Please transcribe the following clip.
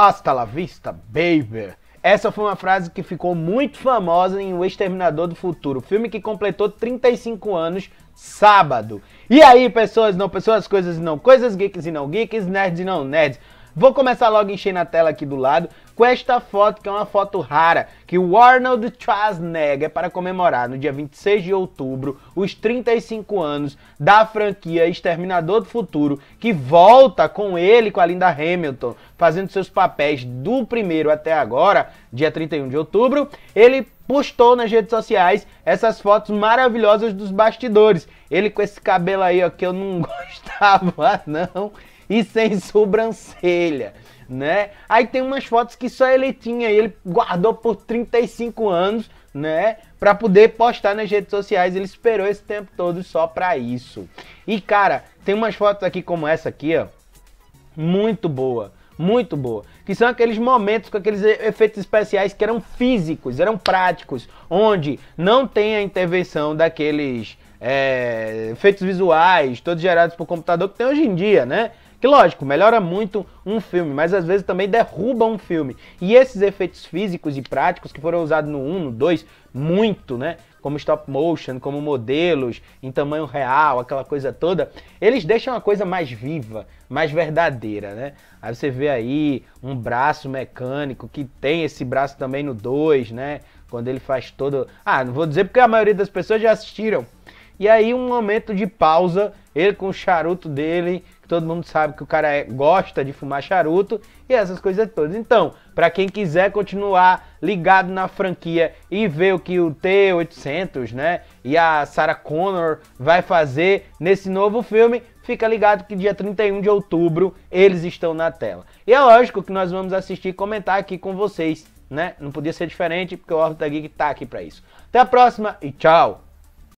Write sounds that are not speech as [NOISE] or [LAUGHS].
Hasta la vista, baby! Essa foi uma frase que ficou muito famosa em O Exterminador do Futuro, filme que completou 35 anos sábado. E aí, pessoas não pessoas, coisas não coisas, geeks e não geeks, nerds e não nerds. Vou começar logo enchendo a tela aqui do lado com esta foto, que é uma foto rara, que o Arnold Schwarzenegger é para comemorar no dia 26 de outubro os 35 anos da franquia Exterminador do Futuro, que volta com ele com a Linda Hamilton, fazendo seus papéis do primeiro até agora, dia 31 de outubro, ele postou nas redes sociais essas fotos maravilhosas dos bastidores. Ele com esse cabelo aí, ó, que eu não [LAUGHS] gostava, não. [LAUGHS] e sem sobrancelha, né? Aí tem umas fotos que só ele tinha e ele guardou por 35 anos, né? Pra poder postar nas redes sociais. Ele esperou esse tempo todo só pra isso. E cara, tem umas fotos aqui como essa aqui, ó. Muito boa muito boa. Que são aqueles momentos com aqueles efeitos especiais que eram físicos, eram práticos, onde não tem a intervenção daqueles é, efeitos visuais, todos gerados por computador que tem hoje em dia, né? Que lógico, melhora muito um filme, mas às vezes também derruba um filme. E esses efeitos físicos e práticos que foram usados no 1, no 2, muito, né? Como stop motion, como modelos em tamanho real, aquela coisa toda, eles deixam a coisa mais viva, mais verdadeira, né? Aí você vê aí um braço mecânico que tem esse braço também no 2, né? Quando ele faz todo. Ah, não vou dizer porque a maioria das pessoas já assistiram. E aí, um momento de pausa, ele com o charuto dele todo mundo sabe que o cara é, gosta de fumar charuto e essas coisas todas. Então, para quem quiser continuar ligado na franquia e ver o que o T800, né, e a Sarah Connor vai fazer nesse novo filme, fica ligado que dia 31 de outubro eles estão na tela. E é lógico que nós vamos assistir e comentar aqui com vocês, né? Não podia ser diferente, porque o Orbita Geek tá aqui tá para isso. Até a próxima e tchau.